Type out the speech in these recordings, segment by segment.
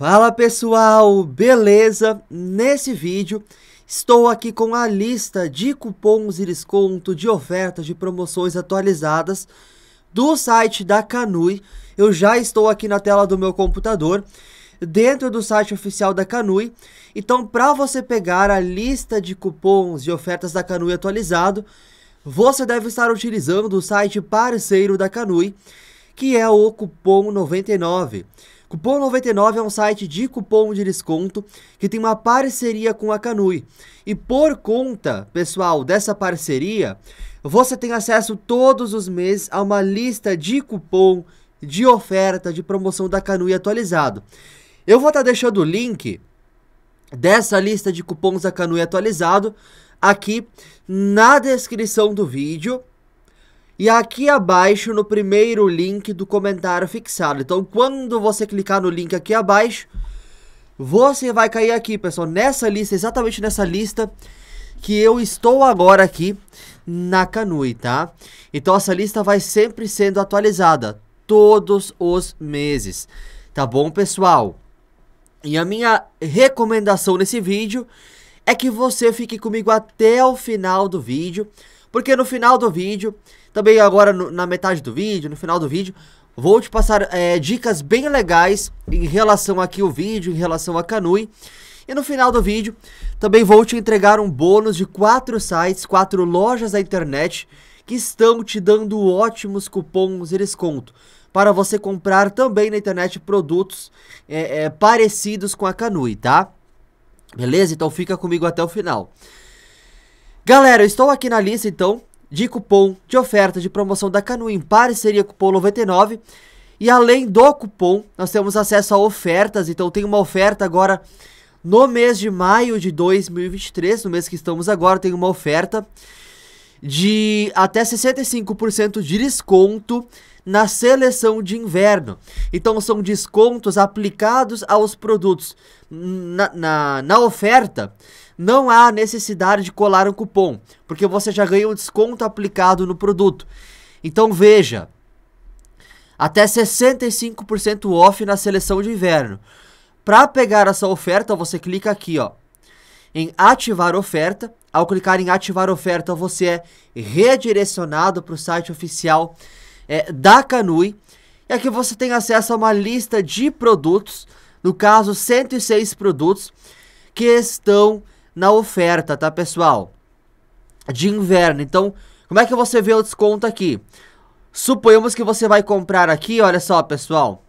Fala pessoal, beleza? Nesse vídeo estou aqui com a lista de cupons e desconto de ofertas de promoções atualizadas do site da Canui. Eu já estou aqui na tela do meu computador, dentro do site oficial da Canui. Então, para você pegar a lista de cupons e ofertas da Canui atualizado, você deve estar utilizando o site parceiro da Canui, que é o cupom 99. Cupom 99 é um site de cupom de desconto que tem uma parceria com a Canui. E por conta, pessoal, dessa parceria, você tem acesso todos os meses a uma lista de cupom de oferta de promoção da Canui atualizado. Eu vou estar tá deixando o link dessa lista de cupons da Canui atualizado aqui na descrição do vídeo e aqui abaixo, no primeiro link do comentário fixado. Então, quando você clicar no link aqui abaixo, você vai cair aqui, pessoal, nessa lista, exatamente nessa lista que eu estou agora aqui na Canui, tá? Então essa lista vai sempre sendo atualizada todos os meses, tá bom, pessoal? E a minha recomendação nesse vídeo é que você fique comigo até o final do vídeo porque no final do vídeo, também agora no, na metade do vídeo, no final do vídeo, vou te passar é, dicas bem legais em relação aqui o vídeo, em relação a Canui. E no final do vídeo, também vou te entregar um bônus de 4 sites, 4 lojas da internet que estão te dando ótimos cupons e desconto para você comprar também na internet produtos é, é, parecidos com a Canui, tá? Beleza? Então fica comigo até o final. Galera, eu estou aqui na lista então de cupom de oferta de promoção da Canoa em parceria cupom 99. E além do cupom, nós temos acesso a ofertas, então tem uma oferta agora no mês de maio de 2023, no mês que estamos agora, tem uma oferta de até 65% de desconto na seleção de inverno. Então são descontos aplicados aos produtos na, na, na, oferta. Não há necessidade de colar um cupom, porque você já ganha um desconto aplicado no produto. Então veja, até 65% off na seleção de inverno. Para pegar essa oferta, você clica aqui, ó, em ativar oferta ao clicar em ativar oferta, você é redirecionado para o site oficial é, da Canui. E aqui você tem acesso a uma lista de produtos, no caso 106 produtos que estão na oferta, tá pessoal? De inverno. Então, como é que você vê o desconto aqui? Suponhamos que você vai comprar aqui, olha só pessoal,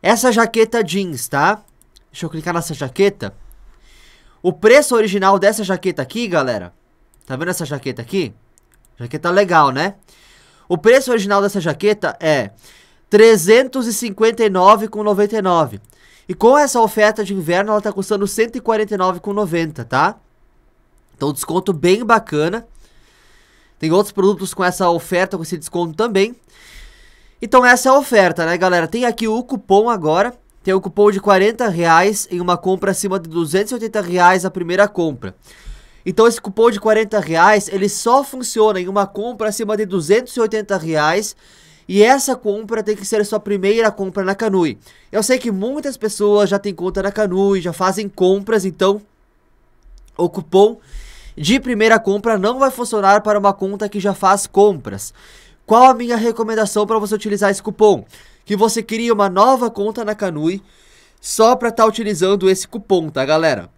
essa jaqueta jeans, tá? Deixa eu clicar nessa jaqueta. O preço original dessa jaqueta aqui, galera. Tá vendo essa jaqueta aqui? Jaqueta legal, né? O preço original dessa jaqueta é 359,99. E com essa oferta de inverno, ela tá custando 149,90, tá? Então, desconto bem bacana. Tem outros produtos com essa oferta, com esse desconto também. Então, essa é a oferta, né, galera? Tem aqui o cupom agora tem um cupom de 40 reais em uma compra acima de 280 reais a primeira compra. Então esse cupom de 40 reais ele só funciona em uma compra acima de 280 reais e essa compra tem que ser sua primeira compra na Canui. Eu sei que muitas pessoas já têm conta na Canui, já fazem compras, então o cupom de primeira compra não vai funcionar para uma conta que já faz compras. Qual a minha recomendação para você utilizar esse cupom? que você cria uma nova conta na Canui só para estar tá utilizando esse cupom, tá, galera?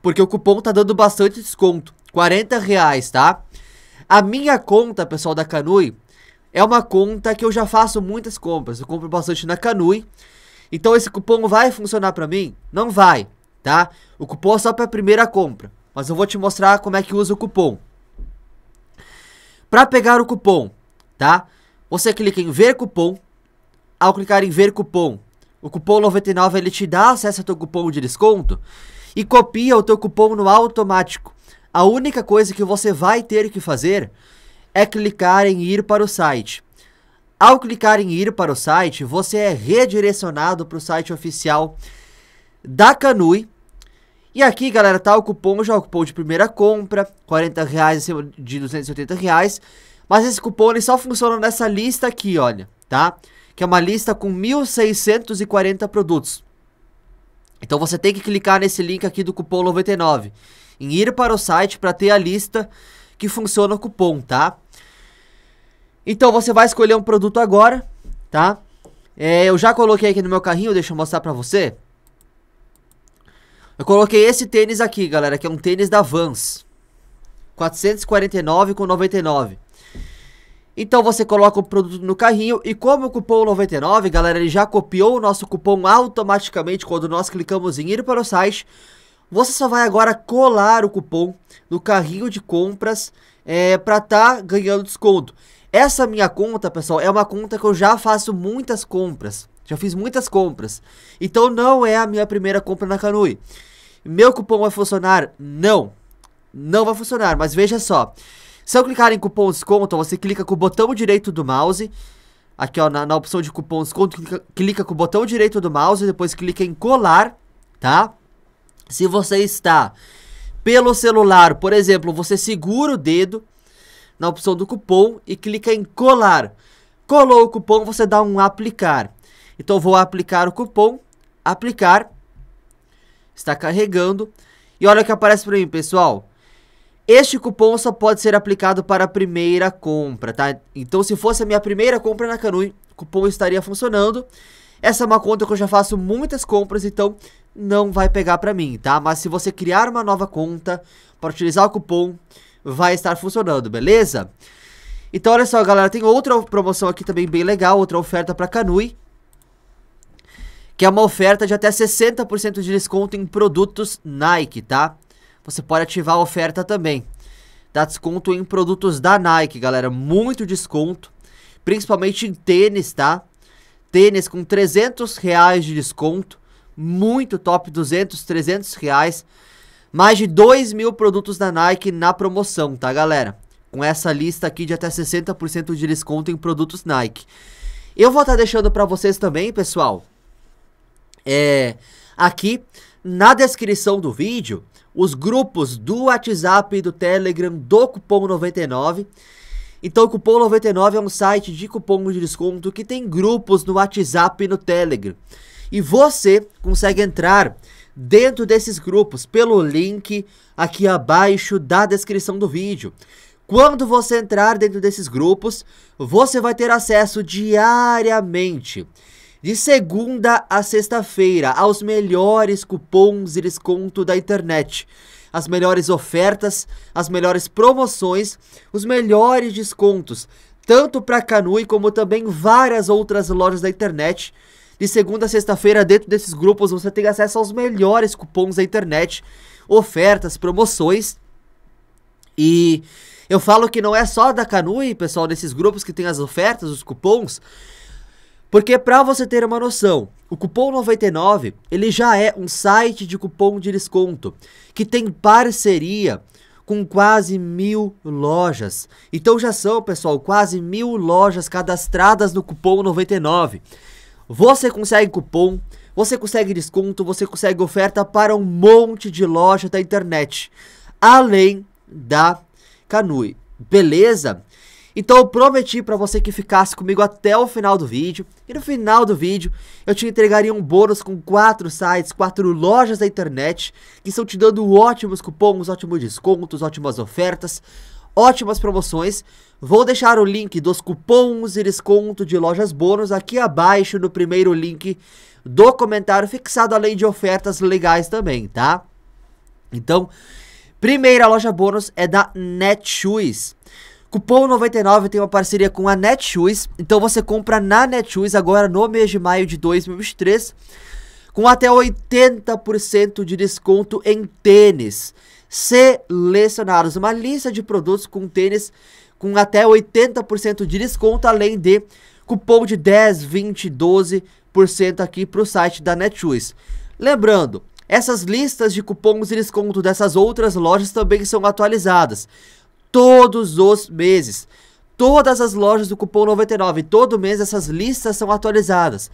Porque o cupom tá dando bastante desconto, 40 reais, tá? A minha conta, pessoal, da Canui, é uma conta que eu já faço muitas compras. Eu compro bastante na Canui. Então esse cupom vai funcionar para mim? Não vai, tá? O cupom é só para a primeira compra, mas eu vou te mostrar como é que usa o cupom. Para pegar o cupom, tá? Você clica em ver cupom, ao clicar em ver cupom. O cupom 99 ele te dá acesso ao teu cupom de desconto e copia o teu cupom no automático. A única coisa que você vai ter que fazer é clicar em ir para o site. Ao clicar em ir para o site, você é redirecionado para o site oficial da Canui. E aqui, galera, tá o cupom, já o cupom de primeira compra, 40 reais acima de 280 reais. Mas esse cupom ele só funciona nessa lista aqui, olha, tá? que é uma lista com 1.640 produtos. Então você tem que clicar nesse link aqui do cupom 99, em ir para o site para ter a lista que funciona o cupom, tá? Então você vai escolher um produto agora, tá? É, eu já coloquei aqui no meu carrinho, deixa eu mostrar para você. Eu coloquei esse tênis aqui, galera, que é um tênis da Vans. 449,99. Então você coloca o produto no carrinho e como o cupom 99, galera, ele já copiou o nosso cupom automaticamente quando nós clicamos em ir para o site, você só vai agora colar o cupom no carrinho de compras é, para estar tá ganhando desconto. Essa minha conta, pessoal, é uma conta que eu já faço muitas compras. Já fiz muitas compras. Então não é a minha primeira compra na Canui. Meu cupom vai funcionar? Não. Não vai funcionar, mas veja só. Se eu clicar em cupom desconto, você clica com o botão direito do mouse. Aqui, ó, na, na opção de cupom desconto, clica, clica com o botão direito do mouse. Depois clica em colar, tá? Se você está pelo celular, por exemplo, você segura o dedo na opção do cupom e clica em colar. Colou o cupom, você dá um aplicar. Então vou aplicar o cupom, aplicar. Está carregando. E olha o que aparece para mim, pessoal. Este cupom só pode ser aplicado para a primeira compra, tá? Então, se fosse a minha primeira compra na Canui, o cupom estaria funcionando. Essa é uma conta que eu já faço muitas compras, então não vai pegar pra mim, tá? Mas se você criar uma nova conta para utilizar o cupom, vai estar funcionando, beleza? Então, olha só, galera, tem outra promoção aqui também bem legal, outra oferta pra Canui. Que é uma oferta de até 60% de desconto em produtos Nike, tá? você pode ativar a oferta também. Dá desconto em produtos da Nike, galera. Muito desconto. Principalmente em tênis, tá? Tênis com 300 reais de desconto. Muito top, 200, 300 reais. Mais de 2 mil produtos da Nike na promoção, tá, galera? Com essa lista aqui de até 60% de desconto em produtos Nike. Eu vou estar tá deixando para vocês também, pessoal. É... Aqui na descrição do vídeo, os grupos do WhatsApp e do Telegram do Cupom 99. Então, o Cupom 99 é um site de cupom de desconto que tem grupos no WhatsApp e no Telegram. E você consegue entrar dentro desses grupos pelo link aqui abaixo da descrição do vídeo. Quando você entrar dentro desses grupos, você vai ter acesso diariamente de segunda a sexta-feira, aos melhores cupons e desconto da internet. As melhores ofertas, as melhores promoções, os melhores descontos, tanto para Canui como também várias outras lojas da internet. De segunda a sexta-feira, dentro desses grupos, você tem acesso aos melhores cupons da internet, ofertas, promoções. E eu falo que não é só da Canui, pessoal, desses grupos que tem as ofertas, os cupons, porque para você ter uma noção, o cupom 99, ele já é um site de cupom de desconto que tem parceria com quase mil lojas. Então já são, pessoal, quase mil lojas cadastradas no cupom 99. Você consegue cupom, você consegue desconto, você consegue oferta para um monte de loja da internet, além da Canui, beleza? Então eu prometi para você que ficasse comigo até o final do vídeo. E no final do vídeo eu te entregaria um bônus com 4 sites, 4 lojas da internet que estão te dando ótimos cupons, ótimos descontos, ótimas ofertas, ótimas promoções. Vou deixar o link dos cupons e desconto de lojas bônus aqui abaixo no primeiro link do comentário fixado, além de ofertas legais também, tá? Então, primeira loja bônus é da Netshoes. Cupom 99 tem uma parceria com a Netshoes, então você compra na Netshoes agora no mês de maio de 2023, com até 80% de desconto em tênis selecionados. Uma lista de produtos com tênis com até 80% de desconto, além de cupom de 10, 20, 12% aqui para o site da Netshoes. Lembrando, essas listas de cupons e desconto dessas outras lojas também são atualizadas todos os meses. Todas as lojas do cupom 99, todo mês essas listas são atualizadas.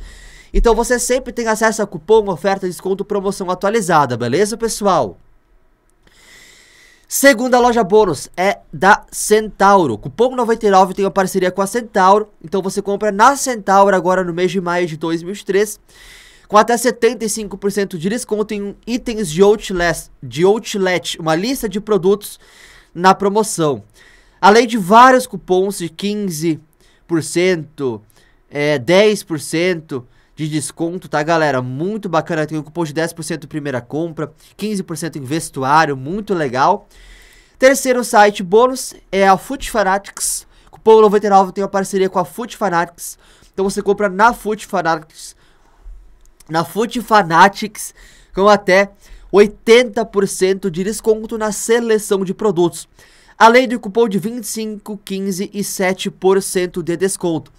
Então você sempre tem acesso a cupom, oferta, desconto, promoção atualizada, beleza, pessoal? Segunda loja bônus é da Centauro. Cupom 99 tem uma parceria com a Centauro, então você compra na Centauro agora no mês de maio de 2003 com até 75% de desconto em itens de outlet, de outlet, uma lista de produtos na promoção. Além de vários cupons de 15%, é, 10% de desconto, tá, galera? Muito bacana. Tem um cupom de 10% em primeira compra, 15% em vestuário, muito legal. Terceiro site bônus é a Foot Fanatics. Cupom 99 tem uma parceria com a Foot Fanatics. Então você compra na Foot Fanatics. Na Foot Fanatics com até 80% de desconto na seleção de produtos, além de cupom de 25, 15 e 7% de desconto.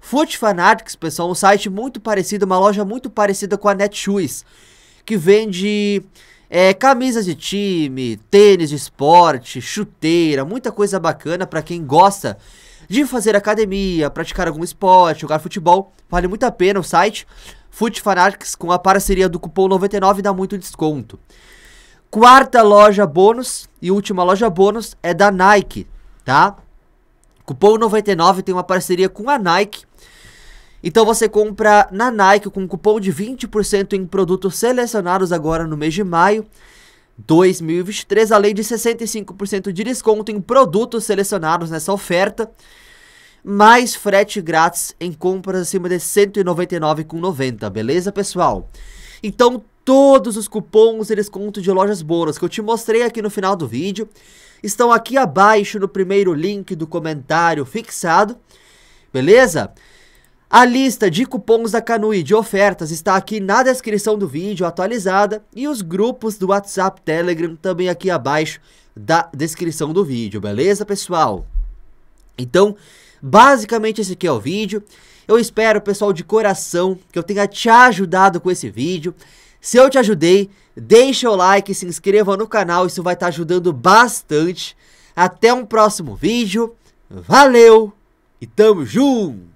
Foot Fanatics, pessoal, é um site muito parecido, uma loja muito parecida com a Netshoes, que vende é, camisas de time, tênis de esporte, chuteira, muita coisa bacana para quem gosta de fazer academia, praticar algum esporte, jogar futebol. Vale muito a pena o site. Food com a parceria do cupom 99 dá muito desconto. Quarta loja bônus e última loja bônus é da Nike, tá? Cupom 99 tem uma parceria com a Nike. Então você compra na Nike com cupom de 20% em produtos selecionados agora no mês de maio 2023, além de 65% de desconto em produtos selecionados nessa oferta mais frete grátis em compras acima de R$ 199,90, beleza, pessoal? Então, todos os cupons e descontos de lojas boas que eu te mostrei aqui no final do vídeo estão aqui abaixo no primeiro link do comentário fixado, beleza? A lista de cupons da Canui de ofertas está aqui na descrição do vídeo atualizada e os grupos do WhatsApp Telegram também aqui abaixo da descrição do vídeo, beleza pessoal? Então, basicamente esse aqui é o vídeo. Eu espero, pessoal, de coração, que eu tenha te ajudado com esse vídeo. Se eu te ajudei, deixa o like, se inscreva no canal, isso vai estar tá ajudando bastante. Até um próximo vídeo, valeu e tamo junto!